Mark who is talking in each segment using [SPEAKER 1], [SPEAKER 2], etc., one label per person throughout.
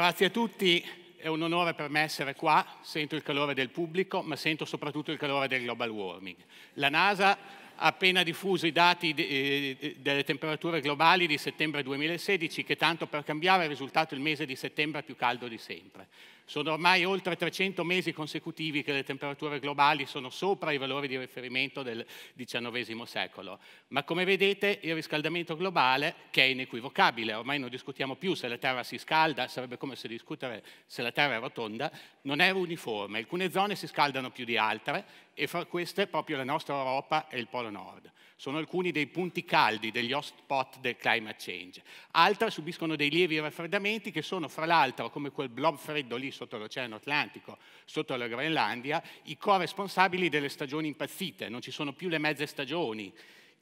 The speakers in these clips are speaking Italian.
[SPEAKER 1] Grazie a tutti, è un onore per me essere qua, sento il calore del pubblico, ma sento soprattutto il calore del global warming. La NASA ha appena diffuso i dati eh, delle temperature globali di settembre 2016, che tanto per cambiare è risultato il mese di settembre più caldo di sempre. Sono ormai oltre 300 mesi consecutivi che le temperature globali sono sopra i valori di riferimento del XIX secolo, ma come vedete il riscaldamento globale, che è inequivocabile, ormai non discutiamo più se la Terra si scalda, sarebbe come se discutere se la Terra è rotonda, non è uniforme, alcune zone si scaldano più di altre e fra queste proprio la nostra Europa e il Polo Nord. Sono alcuni dei punti caldi degli hotspot del climate change. Altre subiscono dei lievi raffreddamenti che sono fra l'altro come quel blob freddo lì sotto l'Oceano Atlantico, sotto la Groenlandia, i corresponsabili delle stagioni impazzite. Non ci sono più le mezze stagioni,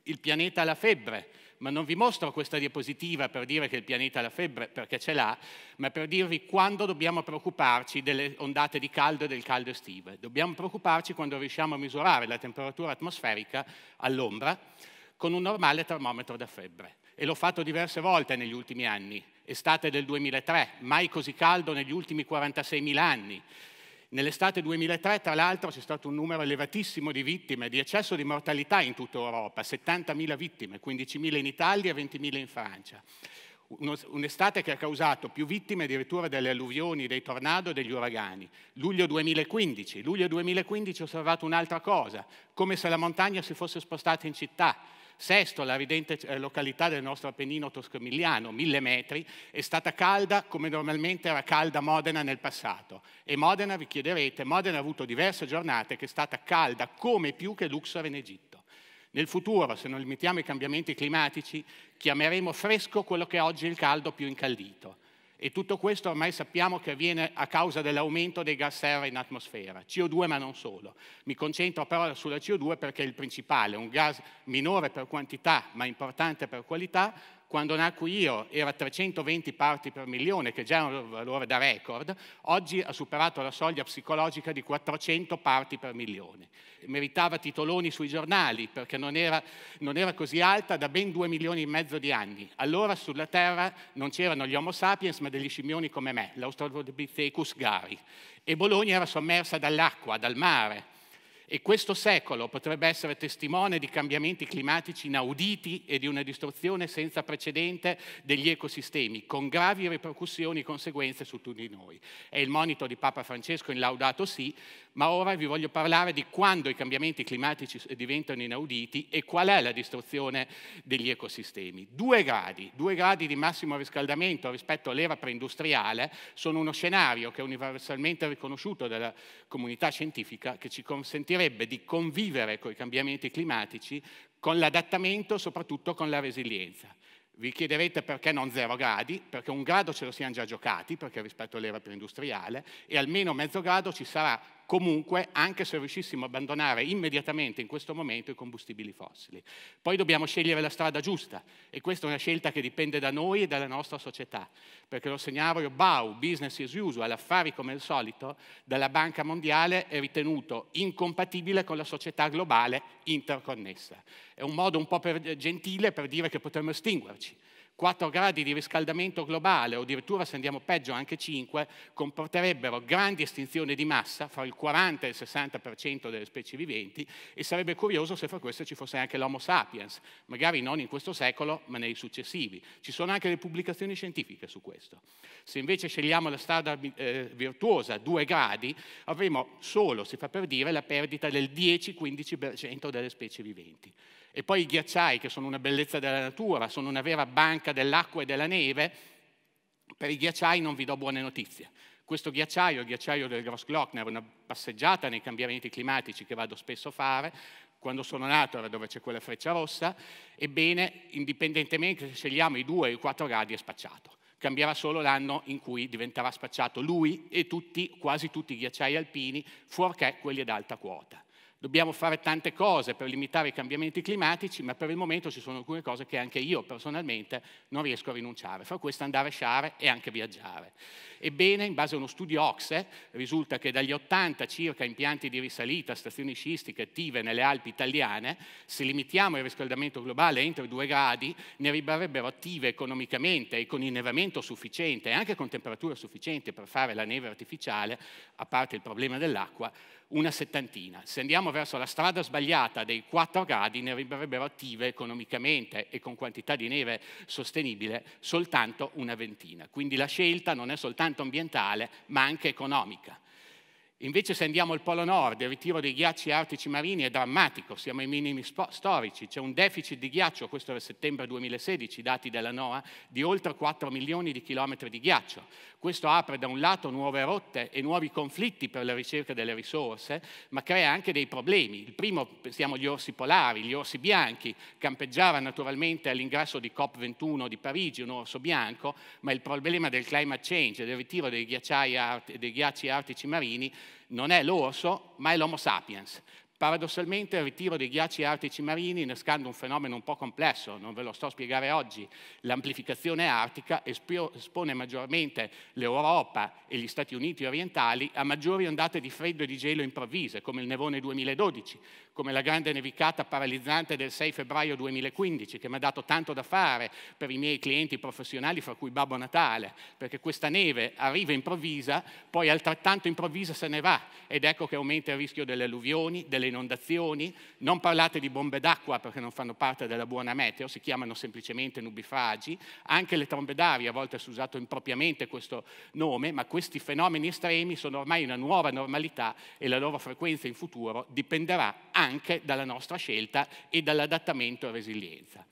[SPEAKER 1] il pianeta ha la febbre, ma non vi mostro questa diapositiva per dire che il pianeta ha la febbre, perché ce l'ha, ma per dirvi quando dobbiamo preoccuparci delle ondate di caldo e del caldo estive. Dobbiamo preoccuparci quando riusciamo a misurare la temperatura atmosferica all'ombra con un normale termometro da febbre e l'ho fatto diverse volte negli ultimi anni, estate del 2003, mai così caldo negli ultimi 46.000 anni. Nell'estate 2003, tra l'altro, c'è stato un numero elevatissimo di vittime, di eccesso di mortalità in tutta Europa, 70.000 vittime, 15.000 in Italia e 20.000 in Francia. Un'estate che ha causato più vittime addirittura delle alluvioni, dei tornado e degli uragani. Luglio 2015. Luglio 2015 ho osservato un'altra cosa, come se la montagna si fosse spostata in città Sesto, la ridente eh, località del nostro Appennino toscamigliano, mille metri, è stata calda come normalmente era calda Modena nel passato. E Modena, vi chiederete, Modena ha avuto diverse giornate che è stata calda come più che Luxor in Egitto. Nel futuro, se non limitiamo i cambiamenti climatici, chiameremo fresco quello che oggi è il caldo più incaldito e tutto questo ormai sappiamo che avviene a causa dell'aumento dei gas serra in atmosfera, CO2 ma non solo. Mi concentro però sulla CO2 perché è il principale, un gas minore per quantità ma importante per qualità, quando nacqui io era 320 parti per milione, che già è un valore da record, oggi ha superato la soglia psicologica di 400 parti per milione. Meritava titoloni sui giornali perché non era, non era così alta da ben 2 milioni e mezzo di anni. Allora sulla Terra non c'erano gli Homo sapiens ma degli scimmioni come me, l'Australopithecus gari. E Bologna era sommersa dall'acqua, dal mare e questo secolo potrebbe essere testimone di cambiamenti climatici inauditi e di una distruzione senza precedente degli ecosistemi, con gravi ripercussioni e conseguenze su tutti noi. È il monito di Papa Francesco in Laudato Si, ma ora vi voglio parlare di quando i cambiamenti climatici diventano inauditi e qual è la distruzione degli ecosistemi. Due gradi, due gradi di massimo riscaldamento rispetto all'era preindustriale sono uno scenario che è universalmente riconosciuto dalla comunità scientifica che ci consentirebbe di convivere con i cambiamenti climatici con l'adattamento, e soprattutto con la resilienza. Vi chiederete perché non zero gradi, perché un grado ce lo siamo già giocati, perché rispetto all'era preindustriale, e almeno mezzo grado ci sarà comunque anche se riuscissimo a abbandonare immediatamente in questo momento i combustibili fossili. Poi dobbiamo scegliere la strada giusta e questa è una scelta che dipende da noi e dalla nostra società, perché lo segnalo BAU, business as usual, affari come al solito, dalla Banca Mondiale è ritenuto incompatibile con la società globale interconnessa. È un modo un po' per, gentile per dire che potremmo estinguerci 4 gradi di riscaldamento globale, o addirittura se andiamo peggio anche 5, comporterebbero grandi estinzioni di massa, fra il 40 e il 60% delle specie viventi, e sarebbe curioso se fra queste ci fosse anche l'Homo sapiens, magari non in questo secolo, ma nei successivi. Ci sono anche le pubblicazioni scientifiche su questo. Se invece scegliamo la strada eh, virtuosa, 2 gradi, avremo solo, si fa per dire, la perdita del 10-15% delle specie viventi e poi i ghiacciai, che sono una bellezza della natura, sono una vera banca dell'acqua e della neve, per i ghiacciai non vi do buone notizie. Questo ghiacciaio, il ghiacciaio del Grossglockner, una passeggiata nei cambiamenti climatici che vado spesso a fare, quando sono nato era dove c'è quella freccia rossa, ebbene, indipendentemente se scegliamo i 2 o i 4 gradi è spacciato. Cambierà solo l'anno in cui diventerà spacciato lui e tutti, quasi tutti i ghiacciai alpini, fuorché quelli ad alta quota. Dobbiamo fare tante cose per limitare i cambiamenti climatici, ma per il momento ci sono alcune cose che anche io personalmente non riesco a rinunciare, fra queste andare a sciare e anche viaggiare. Ebbene, in base a uno studio OXE, risulta che dagli 80 circa impianti di risalita, stazioni sciistiche attive nelle Alpi italiane, se limitiamo il riscaldamento globale entro i 2 gradi, ne rimarrebbero attive economicamente e con innevamento sufficiente e anche con temperature sufficienti per fare la neve artificiale, a parte il problema dell'acqua, una settantina. Se andiamo andiamo verso la strada sbagliata dei 4 gradi ne rimarrebbero attive economicamente e con quantità di neve sostenibile soltanto una ventina. Quindi la scelta non è soltanto ambientale ma anche economica. Invece se andiamo al Polo Nord, il ritiro dei ghiacci artici marini è drammatico, siamo ai minimi storici, c'è un deficit di ghiaccio, questo era settembre 2016, dati della NOAA, di oltre 4 milioni di chilometri di ghiaccio. Questo apre da un lato nuove rotte e nuovi conflitti per la ricerca delle risorse, ma crea anche dei problemi. Il primo, pensiamo agli orsi polari, gli orsi bianchi, campeggiava naturalmente all'ingresso di COP21 di Parigi un orso bianco, ma il problema del climate change del ritiro dei, dei ghiacci artici marini non è l'orso, ma è l'Homo sapiens. Paradossalmente il ritiro dei ghiacci artici marini innescando un fenomeno un po' complesso, non ve lo sto a spiegare oggi, l'amplificazione artica espone maggiormente l'Europa e gli Stati Uniti orientali a maggiori ondate di freddo e di gelo improvvise, come il nevone 2012, come la grande nevicata paralizzante del 6 febbraio 2015, che mi ha dato tanto da fare per i miei clienti professionali, fra cui Babbo Natale, perché questa neve arriva improvvisa, poi altrettanto improvvisa se ne va, ed ecco che aumenta il rischio delle alluvioni, delle inondazioni. Non parlate di bombe d'acqua, perché non fanno parte della buona meteo, si chiamano semplicemente nubifragi, anche le trombe d'aria, a volte si è usato impropriamente questo nome, ma questi fenomeni estremi sono ormai una nuova normalità e la loro frequenza in futuro dipenderà anche anche dalla nostra scelta e dall'adattamento e resilienza.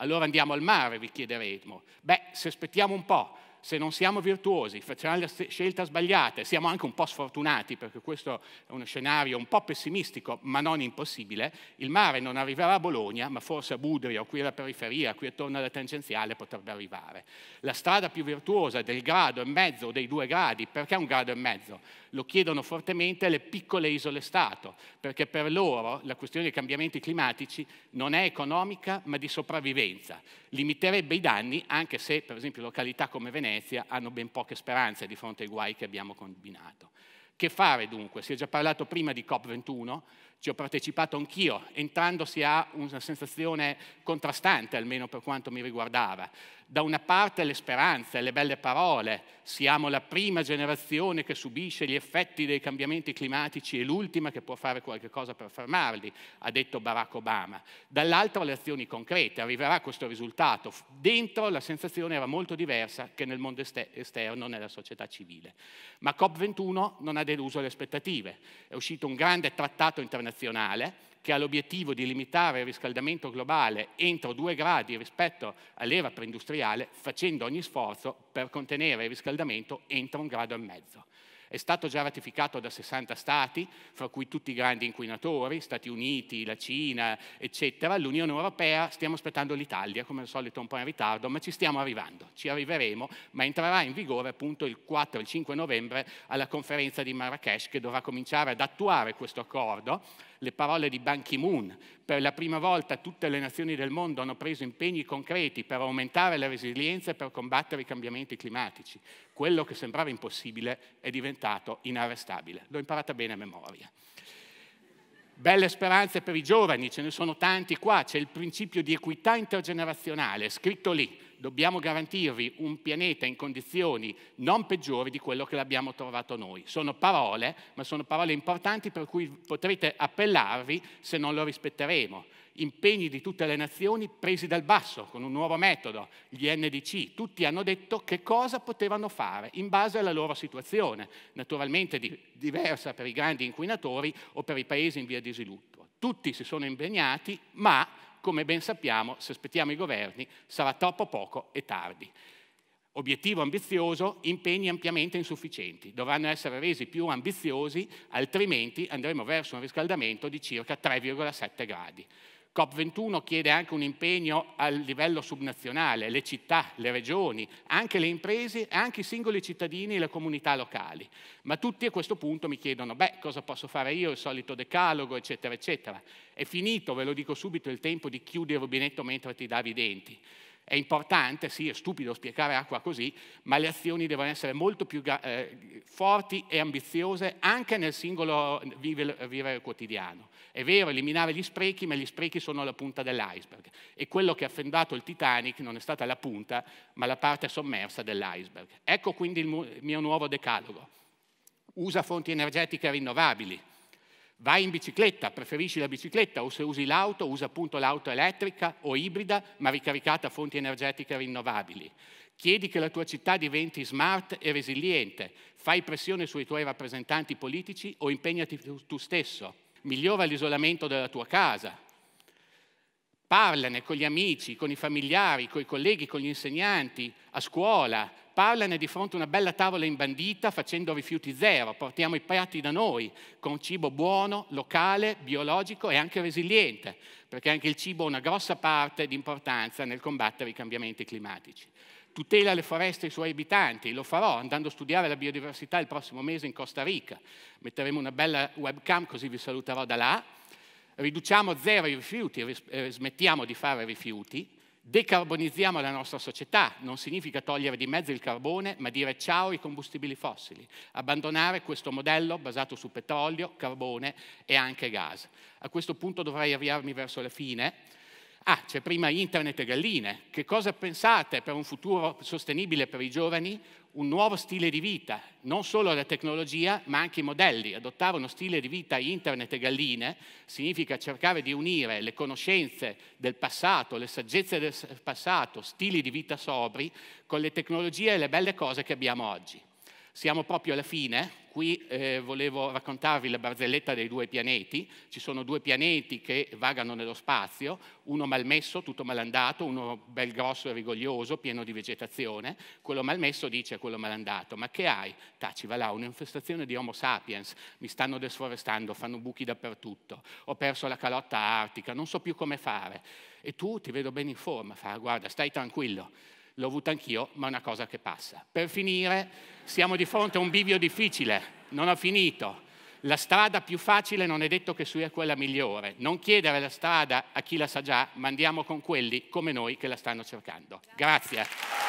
[SPEAKER 1] Allora andiamo al mare, vi chiederemo. Beh, se aspettiamo un po', se non siamo virtuosi, facciamo la scelta sbagliata, siamo anche un po' sfortunati, perché questo è uno scenario un po' pessimistico, ma non impossibile, il mare non arriverà a Bologna, ma forse a Budrio, qui alla periferia, qui attorno alla tangenziale potrebbe arrivare. La strada più virtuosa del grado e mezzo o dei due gradi, perché un grado e mezzo? Lo chiedono fortemente le piccole isole Stato, perché per loro la questione dei cambiamenti climatici non è economica, ma di sopravvivenza. Limiterebbe i danni, anche se per esempio località come Venezia, Venezia hanno ben poche speranze di fronte ai guai che abbiamo combinato. Che fare dunque? Si è già parlato prima di COP21, ci ho partecipato anch'io, entrando si ha una sensazione contrastante, almeno per quanto mi riguardava. Da una parte le speranze, le belle parole, siamo la prima generazione che subisce gli effetti dei cambiamenti climatici e l'ultima che può fare qualcosa per fermarli, ha detto Barack Obama. Dall'altra le azioni concrete, arriverà questo risultato. Dentro la sensazione era molto diversa che nel mondo esterno, nella società civile. Ma COP21 non ha deluso le aspettative. È uscito un grande trattato internazionale nazionale che ha l'obiettivo di limitare il riscaldamento globale entro due gradi rispetto all'era preindustriale, facendo ogni sforzo per contenere il riscaldamento entro un grado e mezzo. È stato già ratificato da 60 Stati, fra cui tutti i grandi inquinatori, Stati Uniti, la Cina, eccetera. L'Unione Europea, stiamo aspettando l'Italia, come al solito un po' in ritardo, ma ci stiamo arrivando, ci arriveremo, ma entrerà in vigore appunto il 4 e il 5 novembre alla conferenza di Marrakesh che dovrà cominciare ad attuare questo accordo. Le parole di Ban Ki-moon, per la prima volta tutte le nazioni del mondo hanno preso impegni concreti per aumentare la resilienza e per combattere i cambiamenti climatici quello che sembrava impossibile è diventato inarrestabile. L'ho imparata bene a memoria. Belle speranze per i giovani, ce ne sono tanti qua, c'è il principio di equità intergenerazionale, scritto lì, dobbiamo garantirvi un pianeta in condizioni non peggiori di quello che l'abbiamo trovato noi. Sono parole, ma sono parole importanti per cui potrete appellarvi se non lo rispetteremo. Impegni di tutte le nazioni presi dal basso con un nuovo metodo, gli NDC, tutti hanno detto che cosa potevano fare in base alla loro situazione, naturalmente di, diversa per i grandi inquinatori o per i paesi in via di sviluppo. Tutti si sono impegnati, ma come ben sappiamo, se aspettiamo i governi, sarà troppo poco e tardi. Obiettivo ambizioso, impegni ampiamente insufficienti. Dovranno essere resi più ambiziosi, altrimenti andremo verso un riscaldamento di circa 3,7 gradi. COP21 chiede anche un impegno a livello subnazionale, le città, le regioni, anche le imprese, anche i singoli cittadini e le comunità locali. Ma tutti a questo punto mi chiedono, beh, cosa posso fare io, il solito decalogo, eccetera, eccetera. È finito, ve lo dico subito, il tempo di chiudere il rubinetto mentre ti davi i denti. È importante, sì, è stupido spiegare acqua così, ma le azioni devono essere molto più eh, forti e ambiziose anche nel singolo vivere, vivere quotidiano. È vero, eliminare gli sprechi, ma gli sprechi sono la punta dell'iceberg. E quello che ha fendato il Titanic non è stata la punta, ma la parte sommersa dell'iceberg. Ecco quindi il mio nuovo decalogo. Usa fonti energetiche rinnovabili Vai in bicicletta, preferisci la bicicletta o se usi l'auto, usa appunto l'auto elettrica o ibrida, ma ricaricata a fonti energetiche rinnovabili. Chiedi che la tua città diventi smart e resiliente, fai pressione sui tuoi rappresentanti politici o impegnati tu stesso, migliora l'isolamento della tua casa. Parlane con gli amici, con i familiari, con i colleghi, con gli insegnanti, a scuola, parlano di fronte a una bella tavola imbandita facendo rifiuti zero, portiamo i piatti da noi con cibo buono, locale, biologico e anche resiliente, perché anche il cibo ha una grossa parte di importanza nel combattere i cambiamenti climatici. Tutela le foreste e i suoi abitanti, lo farò andando a studiare la biodiversità il prossimo mese in Costa Rica. Metteremo una bella webcam così vi saluterò da là. Riduciamo zero i rifiuti eh, smettiamo di fare rifiuti Decarbonizziamo la nostra società, non significa togliere di mezzo il carbone, ma dire ciao ai combustibili fossili, abbandonare questo modello basato su petrolio, carbone e anche gas. A questo punto dovrei avviarmi verso la fine, ah, c'è prima internet e galline, che cosa pensate per un futuro sostenibile per i giovani? Un nuovo stile di vita, non solo la tecnologia, ma anche i modelli. Adottare uno stile di vita internet e galline significa cercare di unire le conoscenze del passato, le saggezze del passato, stili di vita sobri, con le tecnologie e le belle cose che abbiamo oggi. Siamo proprio alla fine, qui eh, volevo raccontarvi la barzelletta dei due pianeti, ci sono due pianeti che vagano nello spazio, uno malmesso, tutto malandato, uno bel grosso e rigoglioso, pieno di vegetazione, quello malmesso dice a quello malandato, ma che hai? Taci, va là, un'infestazione di Homo sapiens, mi stanno desforestando, fanno buchi dappertutto, ho perso la calotta artica, non so più come fare. E tu ti vedo bene in forma, fa, guarda, stai tranquillo, L'ho avuta anch'io, ma è una cosa che passa. Per finire, siamo di fronte a un bivio difficile, non ho finito. La strada più facile non è detto che sia quella migliore. Non chiedere la strada a chi la sa già, ma andiamo con quelli come noi che la stanno cercando. Grazie.